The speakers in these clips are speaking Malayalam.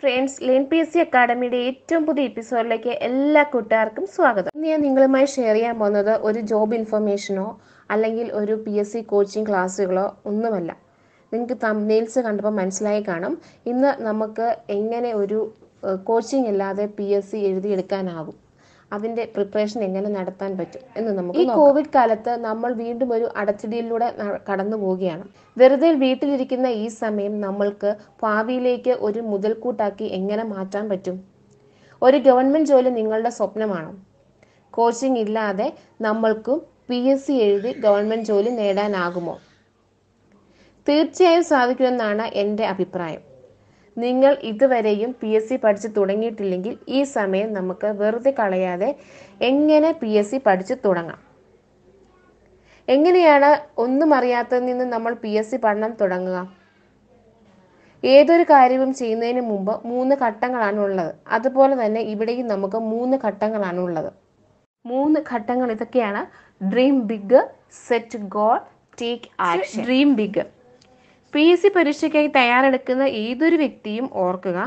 ഫ്രണ്ട്സ് ലെൻ പി എസ് സി അക്കാഡമിയുടെ ഏറ്റവും പുതിയ എപ്പിസോഡിലേക്ക് എല്ലാ കൂട്ടുകാർക്കും സ്വാഗതം ഇന്ന് ഞാൻ നിങ്ങളുമായി ഷെയർ ചെയ്യാൻ പോകുന്നത് ഒരു ജോബ് ഇൻഫർമേഷനോ അല്ലെങ്കിൽ ഒരു പി എസ് സി കോച്ചിങ് ക്ലാസ്സുകളോ ഒന്നുമല്ല നിങ്ങൾക്ക് തമ്നെയിൽസ് കണ്ടപ്പോൾ മനസ്സിലായി കാണും ഇന്ന് നമുക്ക് എങ്ങനെ ഒരു കോച്ചിങ് ഇല്ലാതെ പി എസ് സി എഴുതിയെടുക്കാനാകും അതിന്റെ പ്രിപ്പറേഷൻ എങ്ങനെ നടത്താൻ പറ്റും എന്ന് നമുക്ക് ഈ കോവിഡ് കാലത്ത് നമ്മൾ വീണ്ടും ഒരു അടച്ചിടിയിലൂടെ കടന്നു പോവുകയാണ് വെറുതെ വീട്ടിലിരിക്കുന്ന ഈ സമയം നമ്മൾക്ക് ഭാവിയിലേക്ക് ഒരു മുതൽക്കൂട്ടാക്കി എങ്ങനെ മാറ്റാൻ പറ്റും ഒരു ഗവൺമെന്റ് ജോലി നിങ്ങളുടെ സ്വപ്നമാണോ കോച്ചിങ് ഇല്ലാതെ നമ്മൾക്കും പി എസ് സി എഴുതി ഗവൺമെന്റ് ജോലി നേടാനാകുമോ തീർച്ചയായും സാധിക്കുമെന്നാണ് എൻ്റെ അഭിപ്രായം നിങ്ങൾ ഇതുവരെയും പി എസ് സി പഠിച്ചു തുടങ്ങിയിട്ടില്ലെങ്കിൽ ഈ സമയം നമുക്ക് വെറുതെ കളയാതെ എങ്ങനെ പി എസ് സി പഠിച്ചു തുടങ്ങാം എങ്ങനെയാണ് ഒന്നും അറിയാത്തതിൽ നിന്ന് നമ്മൾ പി എസ് സി പഠനം തുടങ്ങുക ഏതൊരു കാര്യവും ചെയ്യുന്നതിന് മുമ്പ് മൂന്ന് ഘട്ടങ്ങളാണ് ഉള്ളത് അതുപോലെ തന്നെ ഇവിടെയും നമുക്ക് മൂന്ന് ഘട്ടങ്ങളാണ് ഉള്ളത് മൂന്ന് ഘട്ടങ്ങൾ ഇതൊക്കെയാണ് dream big set goal take action dream big P S C പരീക്ഷയ്ക്കായി തയ്യാറെടുക്കുന്ന ഏതൊരു വ്യക്തിയും ഓർക്കുക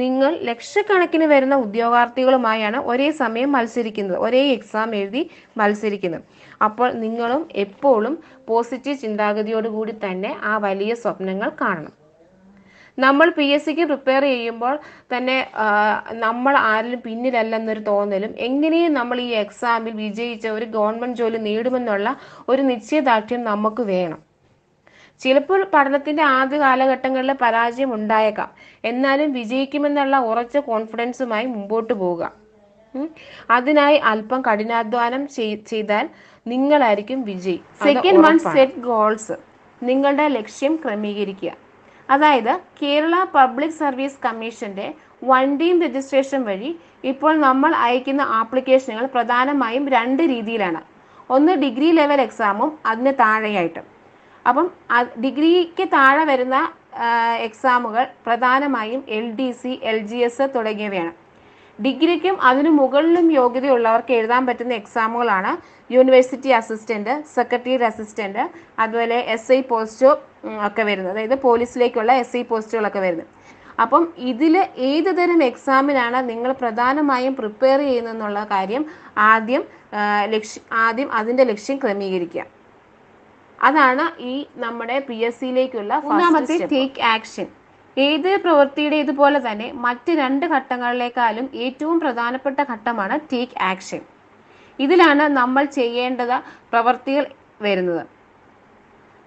നിങ്ങൾ ലക്ഷക്കണക്കിന് വരുന്ന ഉദ്യോഗാർത്ഥികളുമായാണ് ഒരേ സമയം മത്സരിക്കുന്നത് ഒരേ എക്സാം എഴുതി മത്സരിക്കുന്നത് അപ്പോൾ നിങ്ങളും എപ്പോഴും പോസിറ്റീവ് ചിന്താഗതിയോടുകൂടി തന്നെ ആ വലിയ സ്വപ്നങ്ങൾ കാണണം നമ്മൾ പി എസ് സിക്ക് പ്രിപ്പയർ ചെയ്യുമ്പോൾ തന്നെ നമ്മൾ ആരിലും പിന്നിലല്ലെന്നൊരു തോന്നലും എങ്ങനെയും നമ്മൾ ഈ എക്സാമിൽ വിജയിച്ച ഒരു ഗവൺമെന്റ് ജോലി നേടുമെന്നുള്ള ഒരു നിശ്ചയദാർഢ്യം നമുക്ക് വേണം ചിലപ്പോൾ പഠനത്തിന്റെ ആദ്യ കാലഘട്ടങ്ങളിൽ പരാജയം ഉണ്ടായേക്കാം എന്നാലും വിജയിക്കുമെന്നുള്ള ഉറച്ച കോൺഫിഡൻസുമായി മുമ്പോട്ട് പോവുക അതിനായി അല്പം കഠിനാധ്വാനം ചെയ്താൽ നിങ്ങളായിരിക്കും വിജയി സെക്കൻഡ് വൺ സെറ്റ് ഗോൾസ് നിങ്ങളുടെ ലക്ഷ്യം ക്രമീകരിക്കുക അതായത് കേരള പബ്ലിക് സർവീസ് കമ്മീഷന്റെ വണ്ടിയും രജിസ്ട്രേഷൻ വഴി ഇപ്പോൾ നമ്മൾ അയക്കുന്ന ആപ്ലിക്കേഷനുകൾ പ്രധാനമായും രണ്ട് രീതിയിലാണ് ഒന്ന് ഡിഗ്രി ലെവൽ എക്സാമും അതിന് താഴെയായിട്ടും അപ്പം ഡിഗ്രിക്ക് താഴെ വരുന്ന എക്സാമുകൾ പ്രധാനമായും L D C L G S തുടങ്ങിയവയാണ് ഡിഗ്രിക്കും അതിനു മുകളിലും യോഗ്യതയുള്ളവർക്ക് എഴുതാൻ പറ്റുന്ന എക്സാമുകളാണ് യൂണിവേഴ്സിറ്റി അസിസ്റ്റന്റ് സെക്രട്ടറി അസിസ്റ്റന്റ് അതുപോലെ എസ് ഐ പോസ്റ്റോ ഒക്കെ വരുന്നത് അതായത് പോലീസിലേക്കുള്ള എസ് ഐ പോസ്റ്റുകളൊക്കെ വരുന്നത് അപ്പം ഇതിൽ ഏത് തരം എക്സാമിനാണ് നിങ്ങൾ പ്രധാനമായും പ്രിപ്പയർ ചെയ്യുന്നതെന്നുള്ള കാര്യം ആദ്യം ലക്ഷ്യം ആദ്യം അതിൻ്റെ ലക്ഷ്യം ക്രമീകരിക്കുക അതാണ് ഈ നമ്മുടെ പി എസ് സിയിലേക്കുള്ള ടേക്ക് ആക്ഷൻ ഏത് പ്രവൃത്തിയുടെ ഇതുപോലെ തന്നെ മറ്റ് രണ്ട് ഘട്ടങ്ങളിലേക്കാളും ഏറ്റവും പ്രധാനപ്പെട്ട ഘട്ടമാണ് ടേക്ക് ആക്ഷൻ ഇതിലാണ് നമ്മൾ ചെയ്യേണ്ടത് പ്രവൃത്തികൾ വരുന്നത്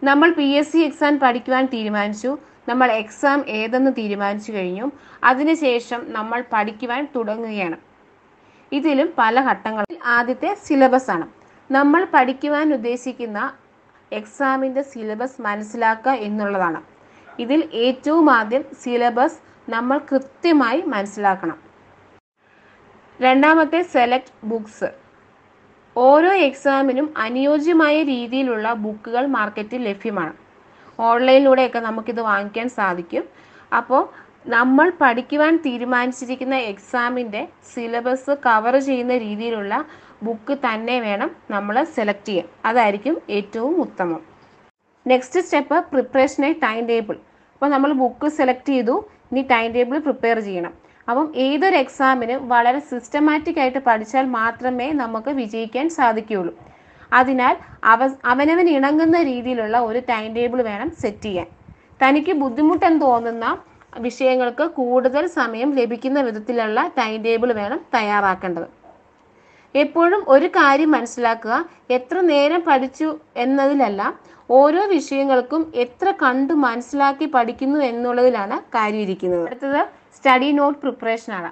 നമ്മൾ പി എസ് സി എക്സാം പഠിക്കുവാൻ തീരുമാനിച്ചു നമ്മൾ എക്സാം ഏതെന്ന് തീരുമാനിച്ചു കഴിഞ്ഞു അതിനുശേഷം നമ്മൾ പഠിക്കുവാൻ തുടങ്ങുകയാണ് ഇതിലും പല ഘട്ടങ്ങളിൽ ആദ്യത്തെ സിലബസ് ആണ് നമ്മൾ പഠിക്കുവാൻ ഉദ്ദേശിക്കുന്ന എക്സാമിൻ്റെ സിലബസ് മനസ്സിലാക്കുക എന്നുള്ളതാണ് ഇതിൽ ഏറ്റവും ആദ്യം സിലബസ് നമ്മൾ കൃത്യമായി മനസ്സിലാക്കണം രണ്ടാമത്തെ സെലക്ട് ബുക്സ് ഓരോ എക്സാമിനും അനുയോജ്യമായ രീതിയിലുള്ള ബുക്കുകൾ മാർക്കറ്റിൽ ലഭ്യമാണ് ഓൺലൈനിലൂടെയൊക്കെ നമുക്കിത് വാങ്ങിക്കാൻ സാധിക്കും അപ്പോൾ നമ്മൾ പഠിക്കുവാൻ തീരുമാനിച്ചിരിക്കുന്ന എക്സാമിൻ്റെ സിലബസ് കവർ ചെയ്യുന്ന രീതിയിലുള്ള ബുക്ക് തന്നെ വേണം നമ്മൾ സെലക്ട് ചെയ്യാൻ അതായിരിക്കും ഏറ്റവും ഉത്തമം നെക്സ്റ്റ് സ്റ്റെപ്പ് ഐ ടൈം ടേബിൾ അപ്പോൾ നമ്മൾ ബുക്ക് സെലക്ട് ചെയ്തു ഇനി ടൈം ടേബിൾ പ്രിപ്പയർ ചെയ്യണം അപ്പം ഏതൊരു എക്സാമിന് വളരെ സിസ്റ്റമാറ്റിക് ആയിട്ട് പഠിച്ചാൽ മാത്രമേ നമുക്ക് വിജയിക്കാൻ സാധിക്കുകയുള്ളൂ അതിനാൽ അവ അവനവൻ ഇണങ്ങുന്ന രീതിയിലുള്ള ഒരു ടൈം ടേബിൾ വേണം സെറ്റ് ചെയ്യാൻ തനിക്ക് ബുദ്ധിമുട്ടെന്ന് തോന്നുന്ന വിഷയങ്ങൾക്ക് കൂടുതൽ സമയം ലഭിക്കുന്ന വിധത്തിലുള്ള ടൈം ടേബിൾ വേണം തയ്യാറാക്കേണ്ടത് എപ്പോഴും ഒരു കാര്യം മനസ്സിലാക്കുക എത്ര നേരം പഠിച്ചു എന്നതിലല്ല ഓരോ വിഷയങ്ങൾക്കും എത്ര കണ്ടു മനസ്സിലാക്കി പഠിക്കുന്നു എന്നുള്ളതിലാണ് കാര്യം ഇരിക്കുന്നത് അടുത്തത് സ്റ്റഡി നോട്ട് പ്രിപ്പറേഷൻ ആണ്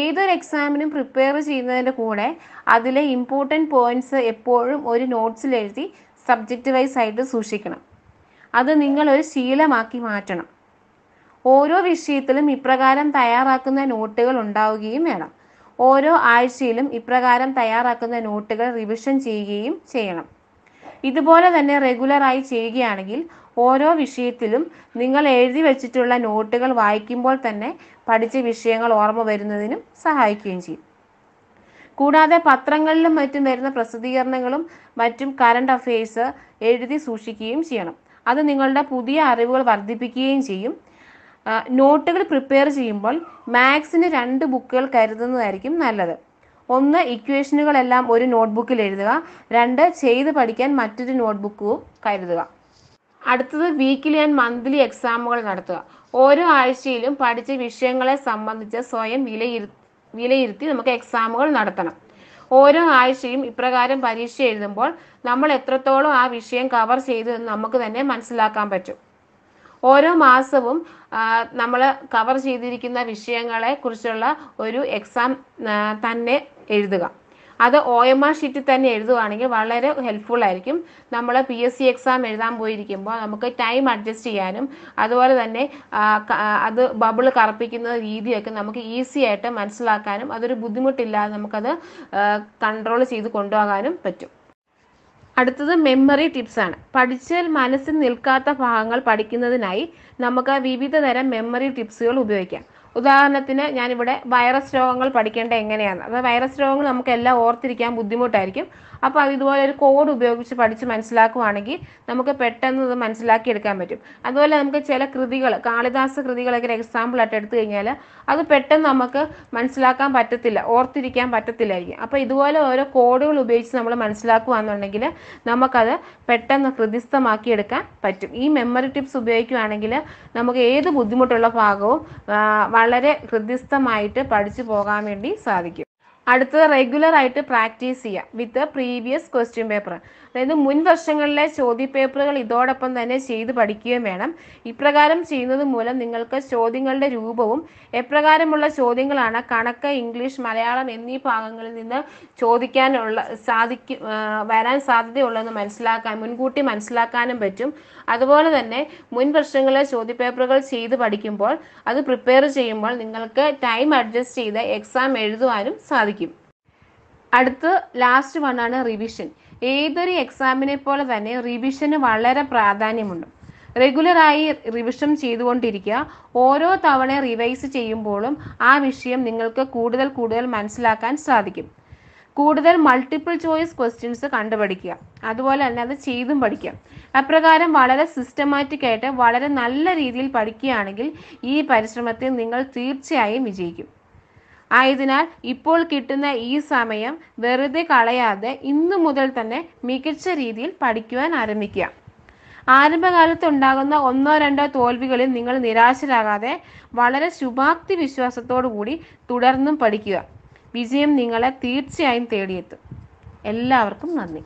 ഏതൊരു എക്സാമിനും പ്രിപ്പയർ ചെയ്യുന്നതിൻ്റെ കൂടെ അതിലെ ഇമ്പോർട്ടൻറ്റ് പോയിന്റ്സ് എപ്പോഴും ഒരു നോട്ട്സിൽ എഴുതി സബ്ജക്റ്റ് വൈസ് ആയിട്ട് സൂക്ഷിക്കണം അത് നിങ്ങളൊരു ശീലമാക്കി മാറ്റണം ഓരോ വിഷയത്തിലും ഇപ്രകാരം തയ്യാറാക്കുന്ന നോട്ടുകൾ ഉണ്ടാവുകയും വേണം ഓരോ ആഴ്ചയിലും ഇപ്രകാരം തയ്യാറാക്കുന്ന നോട്ടുകൾ റിവിഷൻ ചെയ്യുകയും ചെയ്യണം ഇതുപോലെ തന്നെ റെഗുലറായി ചെയ്യുകയാണെങ്കിൽ ഓരോ വിഷയത്തിലും നിങ്ങൾ എഴുതി വച്ചിട്ടുള്ള നോട്ടുകൾ വായിക്കുമ്പോൾ തന്നെ പഠിച്ച വിഷയങ്ങൾ ഓർമ്മ വരുന്നതിനും സഹായിക്കുകയും ചെയ്യും കൂടാതെ പത്രങ്ങളിലും മറ്റും വരുന്ന പ്രസിദ്ധീകരണങ്ങളും മറ്റും കറണ്ട് അഫയേഴ്സ് എഴുതി സൂക്ഷിക്കുകയും ചെയ്യണം അത് നിങ്ങളുടെ പുതിയ അറിവുകൾ വർദ്ധിപ്പിക്കുകയും ചെയ്യും നോട്ടുകൾ പ്രിപ്പയർ ചെയ്യുമ്പോൾ മാത്സിന് രണ്ട് ബുക്കുകൾ കരുതുന്നതായിരിക്കും നല്ലത് ഒന്ന് ഇക്വേഷനുകളെല്ലാം ഒരു നോട്ട്ബുക്കിൽ എഴുതുക രണ്ട് ചെയ്ത് പഠിക്കാൻ മറ്റൊരു നോട്ട്ബുക്കും കരുതുക അടുത്തത് വീക്കിലി ആൻഡ് മന്ത്ലി എക്സാമുകൾ നടത്തുക ഓരോ ആഴ്ചയിലും പഠിച്ച വിഷയങ്ങളെ സംബന്ധിച്ച് സ്വയം വിലയിരു വിലയിരുത്തി നമുക്ക് എക്സാമുകൾ നടത്തണം ഓരോ ആഴ്ചയും ഇപ്രകാരം പരീക്ഷ എഴുതുമ്പോൾ നമ്മൾ എത്രത്തോളം ആ വിഷയം കവർ ചെയ്തു എന്ന് നമുക്ക് തന്നെ മനസ്സിലാക്കാൻ പറ്റും ഓരോ മാസവും നമ്മൾ കവർ ചെയ്തിരിക്കുന്ന വിഷയങ്ങളെ കുറിച്ചുള്ള ഒരു എക്സാം തന്നെ എഴുതുക അത് ഒ എം ആർ ഷീറ്റിൽ തന്നെ എഴുതുകയാണെങ്കിൽ വളരെ ഹെൽപ്ഫുൾ ആയിരിക്കും നമ്മൾ പി എസ് സി എക്സാം എഴുതാൻ പോയിരിക്കുമ്പോൾ നമുക്ക് ടൈം അഡ്ജസ്റ്റ് ചെയ്യാനും അതുപോലെ തന്നെ അത് ബബിൾ കറപ്പിക്കുന്ന രീതിയൊക്കെ നമുക്ക് ഈസി ആയിട്ട് മനസ്സിലാക്കാനും അതൊരു ബുദ്ധിമുട്ടില്ലാതെ നമുക്കത് കൺട്രോൾ ചെയ്ത് കൊണ്ടുപോകാനും പറ്റും അടുത്തത് മെമ്മറി ടിപ്സ് ആണ് പഠിച്ചാൽ മനസ്സിൽ നിൽക്കാത്ത ഭാഗങ്ങൾ പഠിക്കുന്നതിനായി നമുക്ക് വിവിധ തരം മെമ്മറി ടിപ്സുകൾ ഉപയോഗിക്കാം ഉദാഹരണത്തിന് ഞാനിവിടെ വൈറസ് രോഗങ്ങൾ പഠിക്കേണ്ട എങ്ങനെയാണ് അത് വൈറസ് രോഗങ്ങൾ നമുക്കെല്ലാം ഓർത്തിരിക്കാൻ ബുദ്ധിമുട്ടായിരിക്കും അപ്പോൾ ഇതുപോലെ ഒരു കോഡ് ഉപയോഗിച്ച് പഠിച്ച് മനസ്സിലാക്കുവാണെങ്കിൽ നമുക്ക് പെട്ടെന്ന് ഇത് മനസ്സിലാക്കി എടുക്കാൻ പറ്റും അതുപോലെ നമുക്ക് ചില കൃതികൾ കാളിദാസ കൃതികളൊക്കെ ഒരു എക്സാമ്പിൾ ആയിട്ട് എടുത്തു കഴിഞ്ഞാൽ അത് പെട്ടെന്ന് നമുക്ക് മനസ്സിലാക്കാൻ പറ്റത്തില്ല ഓർത്തിരിക്കാൻ പറ്റത്തില്ലായിരിക്കും അപ്പോൾ ഇതുപോലെ ഓരോ കോഡുകൾ ഉപയോഗിച്ച് നമ്മൾ മനസ്സിലാക്കുകയാണെന്നുണ്ടെങ്കിൽ നമുക്കത് പെട്ടെന്ന് ഹൃദിസ്ഥമാക്കി എടുക്കാൻ പറ്റും ഈ മെമ്മറി ടിപ്സ് ഉപയോഗിക്കുകയാണെങ്കിൽ നമുക്ക് ഏത് ബുദ്ധിമുട്ടുള്ള ഭാഗവും വളരെ ഹൃദിസ്ഥമായിട്ട് പഠിച്ചു പോകാൻ വേണ്ടി സാധിക്കും അടുത്തത് റെഗുലർ ആയിട്ട് പ്രാക്ടീസ് ചെയ്യുക വിത്ത് പ്രീവിയസ് ക്വസ്റ്റ്യൻ പേപ്പർ അതായത് മുൻ വർഷങ്ങളിലെ ചോദ്യപേപ്പറുകൾ ഇതോടൊപ്പം തന്നെ ചെയ്ത് പഠിക്കുകയും വേണം ഇപ്രകാരം ചെയ്യുന്നത് മൂലം നിങ്ങൾക്ക് ചോദ്യങ്ങളുടെ രൂപവും എപ്രകാരമുള്ള ചോദ്യങ്ങളാണ് കണക്ക് ഇംഗ്ലീഷ് മലയാളം എന്നീ ഭാഗങ്ങളിൽ നിന്ന് ചോദിക്കാനുള്ള സാധിക്കും വരാൻ സാധ്യതയുള്ളതെന്ന് മനസ്സിലാക്കാൻ മുൻകൂട്ടി മനസ്സിലാക്കാനും പറ്റും അതുപോലെ തന്നെ മുൻ വർഷങ്ങളിലെ ചോദ്യപേപ്പറുകൾ ചെയ്ത് പഠിക്കുമ്പോൾ അത് പ്രിപ്പയർ ചെയ്യുമ്പോൾ നിങ്ങൾക്ക് ടൈം അഡ്ജസ്റ്റ് ചെയ്ത് എക്സാം എഴുതുവാനും സാധിക്കും അടുത്ത് ലാസ്റ്റ് വണ്ണാണ് റിവിഷൻ ഏതൊരു എക്സാമിനെ പോലെ തന്നെ റിവിഷന് വളരെ പ്രാധാന്യമുണ്ട് റെഗുലറായി റിവിഷൻ ചെയ്തുകൊണ്ടിരിക്കുക ഓരോ തവണ റിവൈസ് ചെയ്യുമ്പോഴും ആ വിഷയം നിങ്ങൾക്ക് കൂടുതൽ കൂടുതൽ മനസ്സിലാക്കാൻ സാധിക്കും കൂടുതൽ മൾട്ടിപ്പിൾ ചോയ്സ് ക്വസ്റ്റ്യൻസ് കണ്ടുപഠിക്കുക അതുപോലെ തന്നെ അത് ചെയ്തും പഠിക്കുക അപ്രകാരം വളരെ സിസ്റ്റമാറ്റിക് ആയിട്ട് വളരെ നല്ല രീതിയിൽ പഠിക്കുകയാണെങ്കിൽ ഈ പരിശ്രമത്തിൽ നിങ്ങൾ തീർച്ചയായും വിജയിക്കും ആയതിനാൽ ഇപ്പോൾ കിട്ടുന്ന ഈ സമയം വെറുതെ കളയാതെ ഇന്നു മുതൽ തന്നെ മികച്ച രീതിയിൽ പഠിക്കുവാൻ ആരംഭിക്കുക ആരംഭകാലത്ത് ഉണ്ടാകുന്ന ഒന്നോ രണ്ടോ തോൽവികളിൽ നിങ്ങൾ നിരാശരാകാതെ വളരെ ശുഭാപ്തി വിശ്വാസത്തോടു കൂടി തുടർന്നും പഠിക്കുക വിജയം നിങ്ങളെ തീർച്ചയായും തേടിയെത്തും എല്ലാവർക്കും നന്ദി